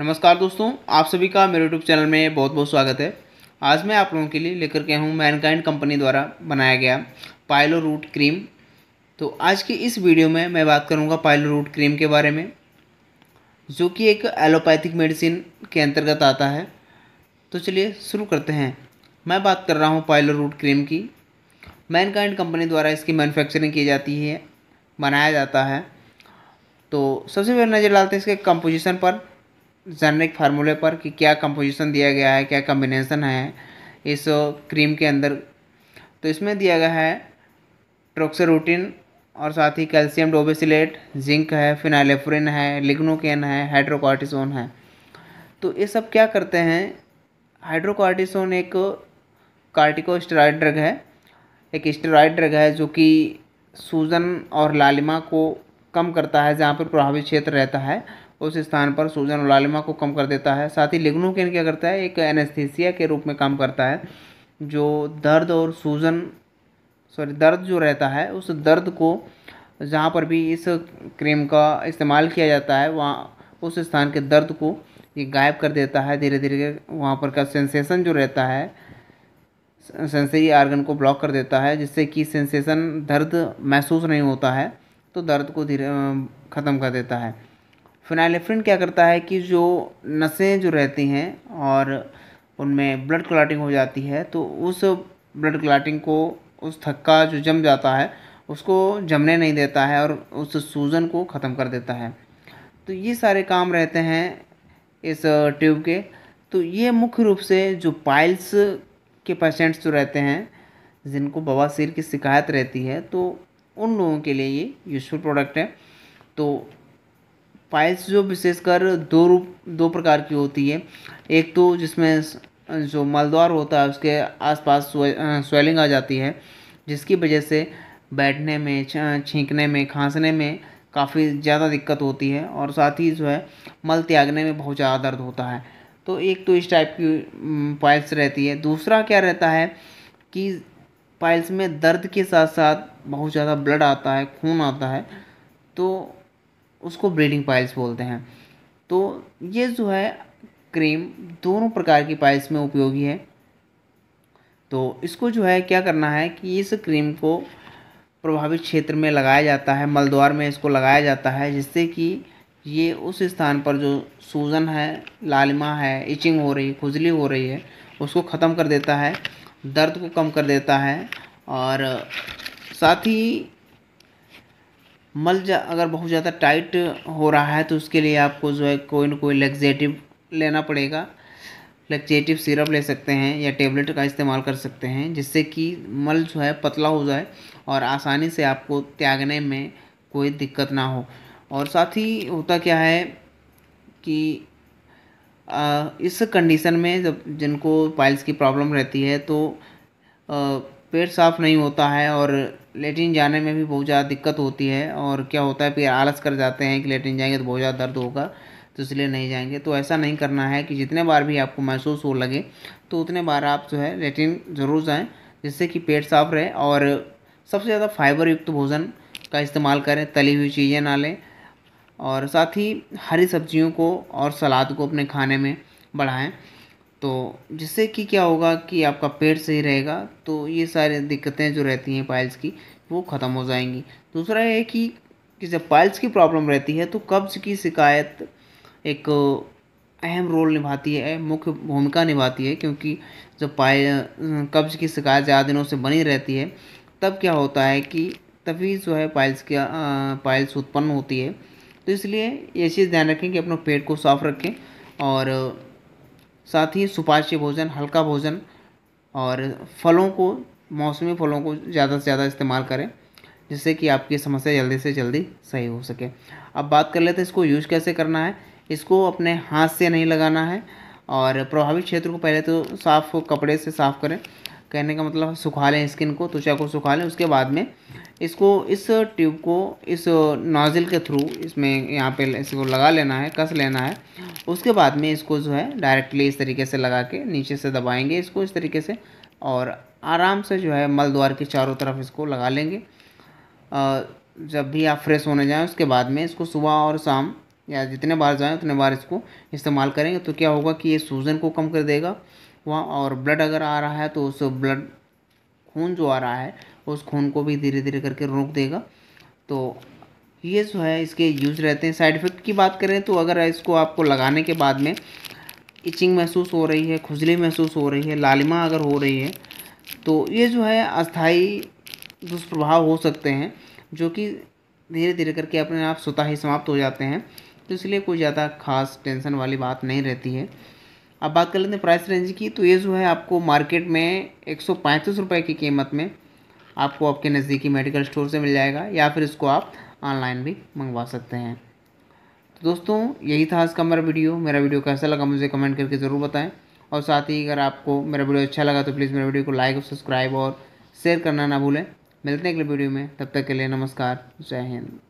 नमस्कार दोस्तों आप सभी का मेरे यूट्यूब चैनल में बहुत बहुत स्वागत है आज मैं आप लोगों के लिए लेकर के हूँ मैनकाइंड कंपनी द्वारा बनाया गया पायलो रूट क्रीम तो आज की इस वीडियो में मैं बात करूँगा पायलो रूट क्रीम के बारे में जो कि एक एलोपैथिक मेडिसिन के अंतर्गत आता है तो चलिए शुरू करते हैं मैं बात कर रहा हूँ पायलो रूट क्रीम की मैनकाइंड कंपनी द्वारा इसकी मैनुफैक्चरिंग की जाती है बनाया जाता है तो सबसे पहले नज़र डालते हैं इसके कंपोजिशन पर जेनरिक फार्मूले पर कि क्या कंपोजिशन दिया गया है क्या कम्बिनेसन है इस क्रीम के अंदर तो इसमें दिया गया है ट्रोक्सरूटीन और साथ ही कैल्शियम डोबेसिलेट जिंक है फिनाइलेफ्रिन है लिग्नोकेन है हाइड्रोकॉर्टिसोन है तो ये सब क्या करते हैं हाइड्रोकॉर्टिसोन एक कार्टिको स्टेराइड ड्रग है एक स्टेराइड ड्रग है जो कि सूजन और लालिमा को कम करता है जहाँ पर प्रभावित क्षेत्र रहता है उस स्थान पर सूजन और लालिमा को कम कर देता है साथ ही लिग्नोकेन क्या करता है एक एनेस्थीसिया के रूप में काम करता है जो दर्द और सूजन सॉरी दर्द जो रहता है उस दर्द को जहाँ पर भी इस क्रीम का इस्तेमाल किया जाता है वहाँ उस स्थान के दर्द को ये गायब कर देता है धीरे धीरे वहाँ पर का सेंसेशन जो रहता है सेंसरी आर्गन को ब्लॉक कर देता है जिससे कि सेंसेशन दर्द महसूस नहीं होता है तो दर्द को धीरे ख़त्म कर देता है फिनाइलेफ्रिन क्या करता है कि जो नसें जो रहती हैं और उनमें ब्लड क्लाटिंग हो जाती है तो उस ब्लड क्लाटिंग को उस थक्का जो जम जाता है उसको जमने नहीं देता है और उस सूजन को ख़त्म कर देता है तो ये सारे काम रहते हैं इस ट्यूब के तो ये मुख्य रूप से जो पाइल्स के पेशेंट्स जो रहते हैं जिनको बवासीर की शिकायत रहती है तो उन लोगों के लिए ये यूज़फुल प्रोडक्ट है तो फाइल्स जो विशेषकर दो रूप दो प्रकार की होती है एक तो जिसमें जो मलद्वार होता है उसके आसपास स्वेलिंग आ जाती है जिसकी वजह से बैठने में छींकने में खांसने में काफ़ी ज़्यादा दिक्कत होती है और साथ ही जो है मल त्यागने में बहुत ज़्यादा दर्द होता है तो एक तो इस टाइप की पाइल्स रहती है दूसरा क्या रहता है कि पाइल्स में दर्द के साथ साथ बहुत ज़्यादा ब्लड आता है खून आता है तो उसको ब्रीडिंग पाइल्स बोलते हैं तो ये जो है क्रीम दोनों प्रकार की पाइल्स में उपयोगी है तो इसको जो है क्या करना है कि इस क्रीम को प्रभावित क्षेत्र में लगाया जाता है मलद्वार में इसको लगाया जाता है जिससे कि ये उस स्थान पर जो सूजन है लालिमा है इचिंग हो रही खुजली हो रही है उसको ख़त्म कर देता है दर्द को कम कर देता है और साथ ही मल जा अगर बहुत ज़्यादा टाइट हो रहा है तो उसके लिए आपको जो है कोई ना कोई लग्जेटिव लेना पड़ेगा लग्जेटिव सिरप ले सकते हैं या टेबलेट का इस्तेमाल कर सकते हैं जिससे कि मल जो है पतला हो जाए और आसानी से आपको त्यागने में कोई दिक्कत ना हो और साथ ही होता क्या है कि आ, इस कंडीशन में जब जिनको पाइल्स की प्रॉब्लम रहती है तो पेट साफ़ नहीं होता है और लेटरिन जाने में भी बहुत ज़्यादा दिक्कत होती है और क्या होता है फिर आलस कर जाते हैं कि लेटरिन जाएंगे तो बहुत ज़्यादा दर्द होगा तो इसलिए नहीं जाएंगे तो ऐसा नहीं करना है कि जितने बार भी आपको महसूस हो लगे तो उतने बार आप जो है लेटरिन ज़रूर जाएँ जिससे कि पेट साफ रहे और सबसे ज़्यादा फाइबर युक्त भोजन का इस्तेमाल करें तली हुई चीज़ें ना लें और साथ ही हरी सब्जियों को और सलाद को अपने खाने में बढ़ाएँ तो जिससे कि क्या होगा कि आपका पेट सही रहेगा तो ये सारी दिक्कतें जो रहती हैं पाइल्स की वो ख़त्म हो जाएंगी दूसरा है कि कि जब पाइल्स की प्रॉब्लम रहती है तो कब्ज़ की शिकायत एक अहम रोल निभाती है मुख्य भूमिका निभाती है क्योंकि जब पाए कब्ज़ की शिकायत ज़्यादा दिनों से बनी रहती है तब क्या होता है कि तभी जो है पाइल्स की पाइल्स उत्पन्न होती है तो इसलिए ये चीज़ ध्यान रखें कि अपना पेट को साफ़ रखें और साथ ही सुपाच्य भोजन हल्का भोजन और फलों को मौसमी फलों को ज़्यादा से ज़्यादा इस्तेमाल करें जिससे कि आपकी समस्या जल्दी से जल्दी सही हो सके अब बात कर लेते हैं इसको यूज कैसे करना है इसको अपने हाथ से नहीं लगाना है और प्रभावित क्षेत्र को पहले तो साफ कपड़े से साफ करें कहने का मतलब सुखा लें स्किन को त्वचा को सुखा लें उसके बाद में इसको इस ट्यूब को इस नोज़िल के थ्रू इसमें यहाँ पे इसको लगा लेना है कस लेना है उसके बाद में इसको जो है डायरेक्टली इस तरीके से लगा के नीचे से दबाएंगे इसको इस तरीके से और आराम से जो है मल द्वार के चारों तरफ इसको लगा लेंगे जब भी आप फ्रेश होने जाएँ उसके बाद में इसको सुबह और शाम या जितने बार जाएँ उतने बार इसको इस्तेमाल करेंगे तो क्या होगा कि ये सूजन को कम कर देगा वहाँ और ब्लड अगर आ रहा है तो उस ब्लड खून जो आ रहा है उस खून को भी धीरे धीरे करके रोक देगा तो ये जो है इसके यूज रहते हैं साइड इफ़ेक्ट की बात करें तो अगर इसको आपको लगाने के बाद में इचिंग महसूस हो रही है खुजली महसूस हो रही है लालिमा अगर हो रही है तो ये जो है अस्थाई दुष्प्रभाव हो सकते हैं जो कि धीरे धीरे करके अपने आप स्वतः ही समाप्त हो जाते हैं तो इसलिए कोई ज़्यादा खास टेंशन वाली बात नहीं रहती है अब बात कर लेते हैं प्राइस रेंज की तो ये जो है आपको मार्केट में एक सौ की कीमत में आपको आपके नज़दीकी मेडिकल स्टोर से मिल जाएगा या फिर इसको आप ऑनलाइन भी मंगवा सकते हैं तो दोस्तों यही था आज का मेरा वीडियो मेरा वीडियो कैसा लगा मुझे कमेंट करके ज़रूर बताएं और साथ ही अगर आपको मेरा वीडियो अच्छा लगा तो प्लीज़ मेरे वीडियो को लाइक और सब्सक्राइब और शेयर करना ना भूलें मिलते हैं अगले वीडियो में तब तक के लिए नमस्कार जय हिंद